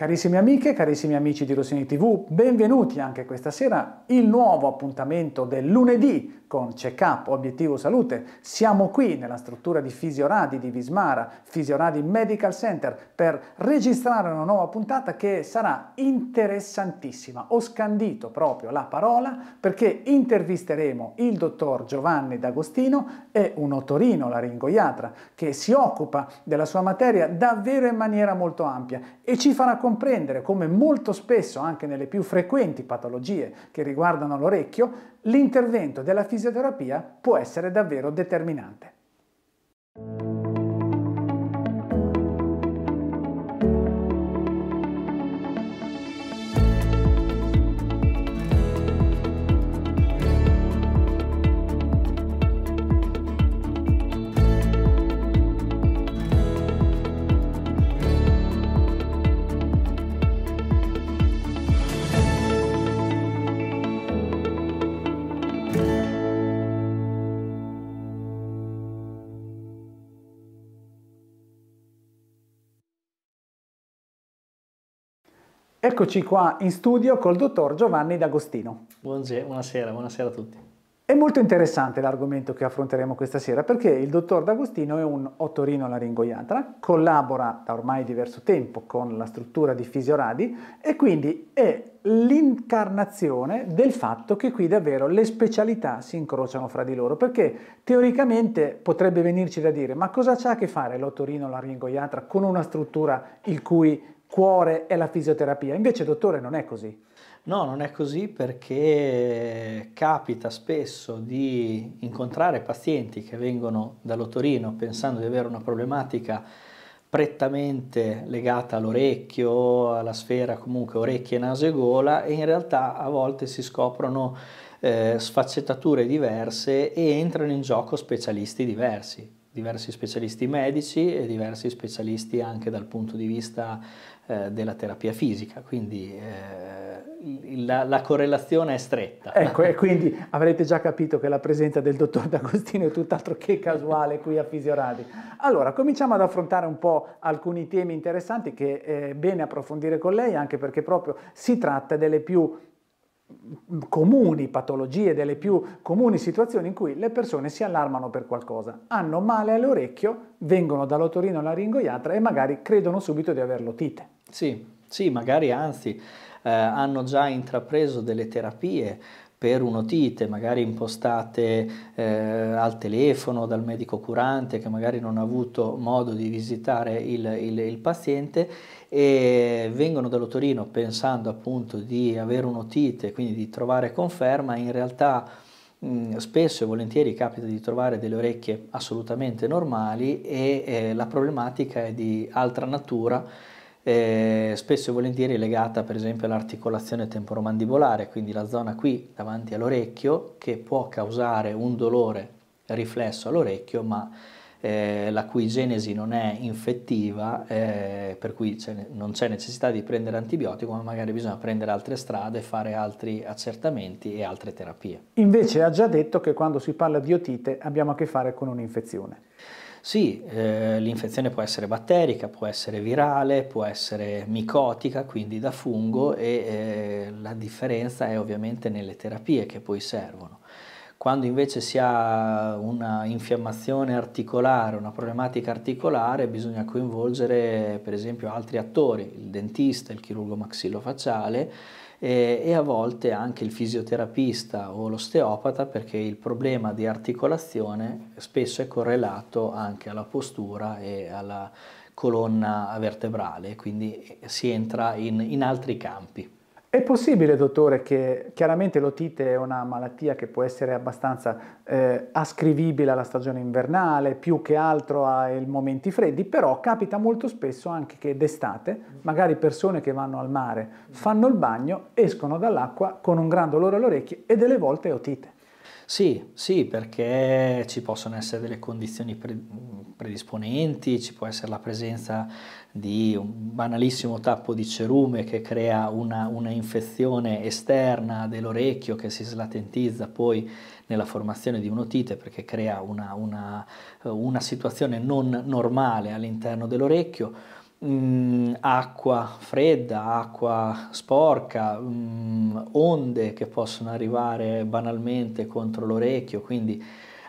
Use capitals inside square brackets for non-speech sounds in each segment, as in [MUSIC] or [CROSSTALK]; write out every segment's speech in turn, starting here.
Carissime amiche, carissimi amici di Rossini TV, benvenuti anche questa sera il nuovo appuntamento del lunedì con Check-up Obiettivo Salute. Siamo qui nella struttura di Fisioradi di Vismara, Fisioradi Medical Center, per registrare una nuova puntata che sarà interessantissima. Ho scandito proprio la parola perché intervisteremo il dottor Giovanni D'Agostino è un otorino laringoiatra che si occupa della sua materia davvero in maniera molto ampia e ci farà conoscere comprendere come molto spesso, anche nelle più frequenti patologie che riguardano l'orecchio, l'intervento della fisioterapia può essere davvero determinante. Eccoci qua in studio col dottor Giovanni D'Agostino. Buongiorno, buonasera, buonasera a tutti. È molto interessante l'argomento che affronteremo questa sera perché il dottor D'Agostino è un otorino laringoiatra, collabora da ormai diverso tempo con la struttura di Fisioradi e quindi è l'incarnazione del fatto che qui davvero le specialità si incrociano fra di loro, perché teoricamente potrebbe venirci da dire ma cosa c'ha a che fare l'otorino laringoiatra con una struttura il cui cuore e la fisioterapia. Invece, dottore, non è così. No, non è così perché capita spesso di incontrare pazienti che vengono dall'otorino pensando di avere una problematica prettamente legata all'orecchio, alla sfera comunque orecchie, naso e gola e in realtà a volte si scoprono eh, sfaccettature diverse e entrano in gioco specialisti diversi diversi specialisti medici e diversi specialisti anche dal punto di vista eh, della terapia fisica, quindi eh, la, la, correlazione è stretta. Ecco, e [LAUGHS] quindi avrete già capito che la presenza del dottor D'Agostino è tutt'altro che casuale qui a Fisioradi. Allora, cominciamo ad affrontare un po' alcuni temi interessanti che eh, è bene approfondire con lei, anche perché proprio si tratta delle più comuni patologie, delle più comuni situazioni in cui le persone si allarmano per qualcosa, hanno male all'orecchio, vengono dall'otorino alla ringoiatra e magari credono subito di aver l'otite. Sì, sì, magari anzi eh, hanno già intrapreso delle terapie per un'otite, magari impostate eh, al telefono dal medico curante che magari non ha avuto modo di visitare il, il, il paziente e vengono dall'otorino pensando appunto di avere un'otite, quindi di trovare conferma, in realtà mm, spesso e volentieri capita di trovare delle orecchie assolutamente normali e eh, la problematica è di altra natura eh, spesso e volentieri legata per esempio all'articolazione temporomandibolare, quindi la zona qui davanti all'orecchio che può causare un dolore riflesso all'orecchio, ma eh, la cui genesi non è infettiva, eh, per cui non c'è necessità di prendere antibiotico, ma magari bisogna prendere altre strade, fare altri accertamenti e altre terapie. Invece ha già detto che quando si parla di otite abbiamo a che fare con un'infezione. Sì, eh, l'infezione può essere batterica, può essere virale, può essere micotica, quindi da fungo e eh, la differenza è ovviamente nelle terapie che poi servono. Quando invece si ha una infiammazione articolare, una problematica articolare, bisogna coinvolgere per esempio altri attori, il dentista, il chirurgo maxillofacciale, e, e a volte anche il fisioterapista o l'osteopata perché il problema di articolazione spesso è correlato anche alla postura e alla colonna vertebrale, quindi si entra in, in altri campi. È possibile, dottore, che chiaramente l'otite è una malattia che può essere abbastanza eh, ascrivibile alla stagione invernale, più che altro ai momenti freddi, però capita molto spesso anche che d'estate, magari persone che vanno al mare, fanno il bagno, escono dall'acqua con un gran dolore alle orecchie e delle volte otite. Sì, sì, perché ci possono essere delle condizioni predisponenti, ci può essere la presenza di un banalissimo tappo di cerume che crea una, una infezione esterna dell'orecchio che si slatentizza poi nella formazione di un'otite perché crea una, una, una situazione non normale all'interno dell'orecchio mh, mm, acqua fredda, acqua sporca, mh, mm, onde che possono arrivare banalmente contro l'orecchio, quindi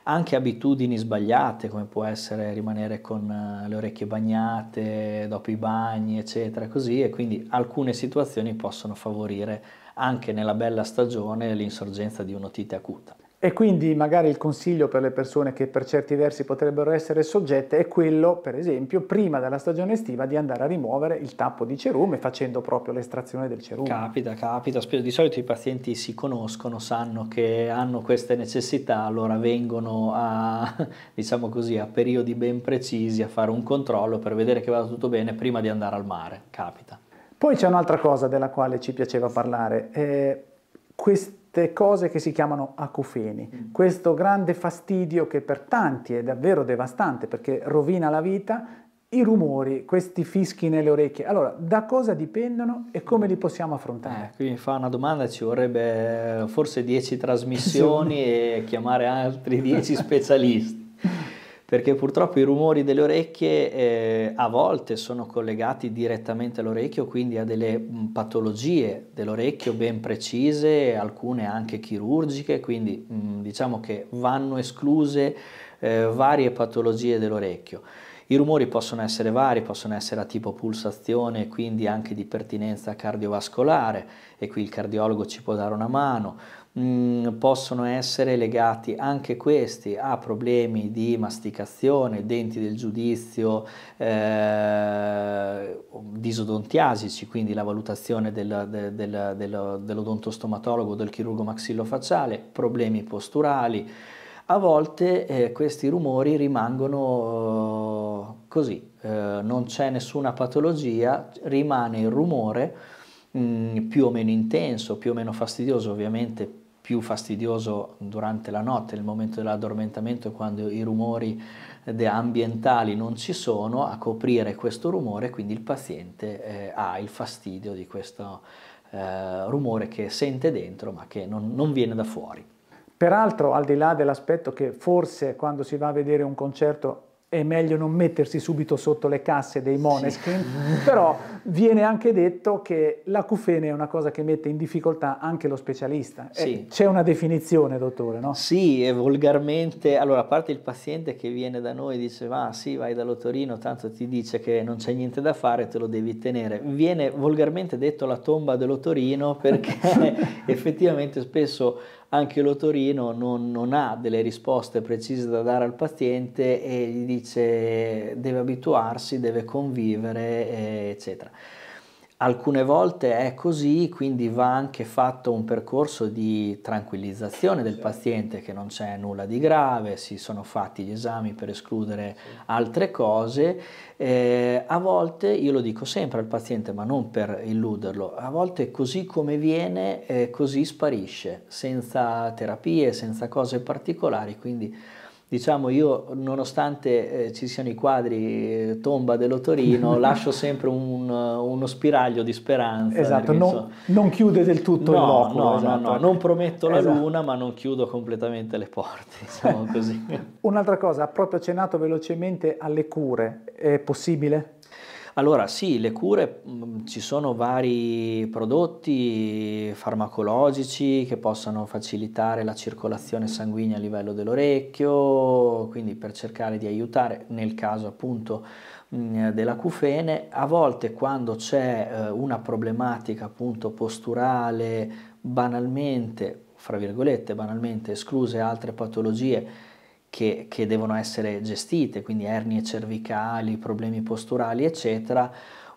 anche abitudini sbagliate come può essere rimanere con eh, le orecchie bagnate dopo i bagni eccetera così e quindi alcune situazioni possono favorire anche nella bella stagione l'insorgenza di un'otite acuta. E quindi magari il consiglio per le persone che per certi versi potrebbero essere soggette è quello, per esempio, prima della stagione estiva di andare a rimuovere il tappo di cerume facendo proprio l'estrazione del cerume. Capita, capita, di solito i pazienti si conoscono, sanno che hanno queste necessità, allora vengono a, [LAUGHS] diciamo così, a periodi ben precisi a fare un controllo per vedere che vada tutto bene prima di andare al mare, capita. Poi c'è un'altra cosa della quale ci piaceva parlare, eh, quest- tutte cose che si chiamano acufeni. Mm. Questo grande fastidio che per tanti è davvero devastante perché rovina la vita, i rumori, questi fischi nelle orecchie. Allora, da cosa dipendono e come li possiamo affrontare? Eh, qui mi fa una domanda, ci vorrebbe eh, forse 10 [LAUGHS] trasmissioni e chiamare altri 10 [LAUGHS] specialisti perché purtroppo i rumori delle orecchie eh, a volte sono collegati direttamente all'orecchio, quindi a delle mm, patologie dell'orecchio ben precise, alcune anche chirurgiche, quindi mh, mm, diciamo che vanno escluse eh, varie patologie dell'orecchio. I rumori possono essere vari, possono essere a tipo pulsazione, quindi anche di pertinenza cardiovascolare e qui il cardiologo ci può dare una mano, Mm, possono essere legati anche questi a problemi di masticazione, denti del giudizio, eh, disodontiasici, quindi la valutazione del, del, del, dell'odontostomatologo o del chirurgo maxillofaciale, problemi posturali a volte eh, questi rumori rimangono eh, così, eh, non c'è nessuna patologia, rimane il rumore mh, mm, più o meno intenso, più o meno fastidioso, ovviamente più fastidioso durante la notte, nel momento dell'addormentamento quando i rumori eh, ambientali non ci sono a coprire questo rumore, quindi il paziente eh, ha il fastidio di questo rumore che sente dentro ma che non, non viene da fuori. Peraltro, al di là dell'aspetto che forse quando si va a vedere un concerto è meglio non mettersi subito sotto le casse dei Moneskin, sì. però viene anche detto che l'acufene è una cosa che mette in difficoltà anche lo specialista. Eh, sì. C'è una definizione, dottore, no? Sì, e volgarmente, allora a parte il paziente che viene da noi e dice "Ma sì, vai dall'otorino, tanto ti dice che non c'è niente da fare, te lo devi tenere". Viene volgarmente detto la tomba dell'otorino perché [LAUGHS] effettivamente spesso anche l'otorino non, non ha delle risposte precise da dare al paziente e gli dice deve abituarsi, deve convivere, eccetera. Alcune volte è così, quindi va anche fatto un percorso di tranquillizzazione del certo. paziente che non c'è nulla di grave, si sono fatti gli esami per escludere altre cose. Eh, a volte, io lo dico sempre al paziente, ma non per illuderlo, a volte così come viene, eh, così sparisce, senza terapie, senza cose particolari, quindi diciamo io nonostante eh, ci siano i quadri eh, tomba dell'Otorino [LAUGHS] lascio sempre un, uno spiraglio di speranza esatto non, so, non, chiude del tutto no, il loculo no, esatto. no, no, non prometto la esatto. luna ma non chiudo completamente le porte [LAUGHS] diciamo eh, così un'altra cosa ha proprio accennato velocemente alle cure è possibile? Allora sì, le cure mh, mm, ci sono vari prodotti farmacologici che possono facilitare la circolazione sanguigna a livello dell'orecchio, quindi per cercare di aiutare nel caso appunto mm, dell'acufene, a volte quando c'è eh, una problematica appunto posturale banalmente, fra virgolette, banalmente escluse altre patologie che, che devono essere gestite, quindi ernie cervicali, problemi posturali, eccetera,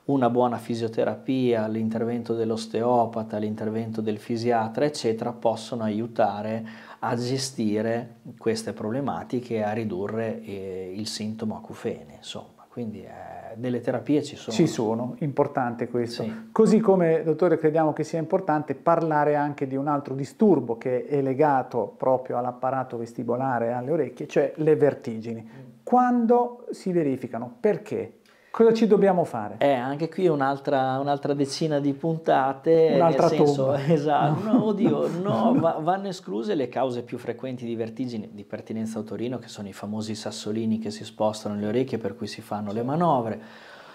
una buona fisioterapia, l'intervento dell'osteopata, l'intervento del fisiatra, eccetera, possono aiutare a gestire queste problematiche e a ridurre eh, il sintomo acufene. Insomma. Quindi eh, delle terapie ci sono. Ci sono, importante questo. Sì. Così come, dottore, crediamo che sia importante parlare anche di un altro disturbo che è legato proprio all'apparato vestibolare, e alle orecchie, cioè le vertigini. Mm. Quando si verificano? Perché? Cosa ci dobbiamo fare? Eh, anche qui un'altra, un'altra decina di puntate. Un'altra nel senso, tomba. [LAUGHS] Esatto, no, oddio, no, [LAUGHS] va, vanno escluse le cause più frequenti di vertigini di pertinenza autorino, che sono i famosi sassolini che si spostano le orecchie per cui si fanno le manovre.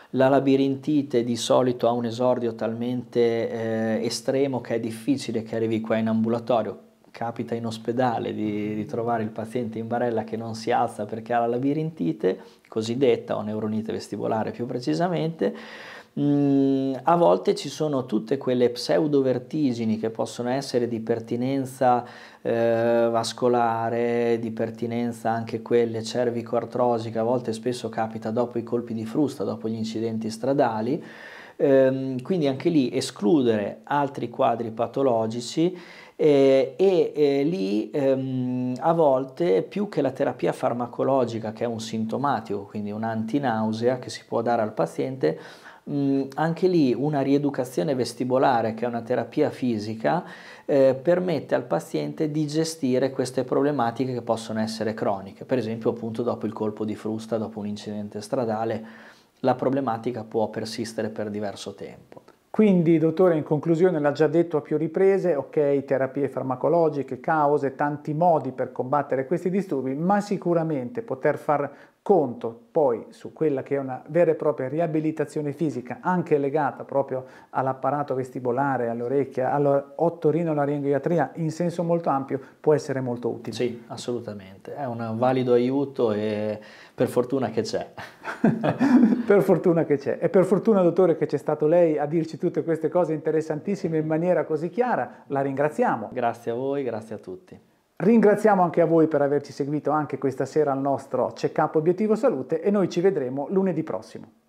La labirintite di solito ha un esordio talmente eh, estremo che è difficile che arrivi qua in ambulatorio, capita in ospedale di, di, trovare il paziente in barella che non si alza perché ha la labirintite cosiddetta o neuronite vestibolare più precisamente, mm, a volte ci sono tutte quelle pseudovertigini che possono essere di pertinenza eh, vascolare, di pertinenza anche quelle cervico artrosiche a volte spesso capita dopo i colpi di frusta, dopo gli incidenti stradali, ehm, quindi anche lì escludere altri quadri patologici eh, e, e eh, lì ehm, a volte più che la terapia farmacologica che è un sintomatico, quindi un'antinausea che si può dare al paziente, mh, mm, anche lì una rieducazione vestibolare che è una terapia fisica eh, permette al paziente di gestire queste problematiche che possono essere croniche, per esempio appunto dopo il colpo di frusta, dopo un incidente stradale, la problematica può persistere per diverso tempo. Quindi, dottore, in conclusione l'ha già detto a più riprese, ok, terapie farmacologiche, cause, tanti modi per combattere questi disturbi, ma sicuramente poter far conto poi su quella che è una vera e propria riabilitazione fisica, anche legata proprio all'apparato vestibolare, all'orecchia, all'ottorinolaringoiatria in senso molto ampio, può essere molto utile. Sì, assolutamente, è un valido aiuto e per fortuna che c'è. [LAUGHS] per fortuna che c'è e per fortuna, dottore, che c'è stato lei a dirci tutte queste cose interessantissime in maniera così chiara, la ringraziamo. Grazie a voi, grazie a tutti. Ringraziamo anche a voi per averci seguito anche questa sera al nostro check-up obiettivo salute e noi ci vedremo lunedì prossimo.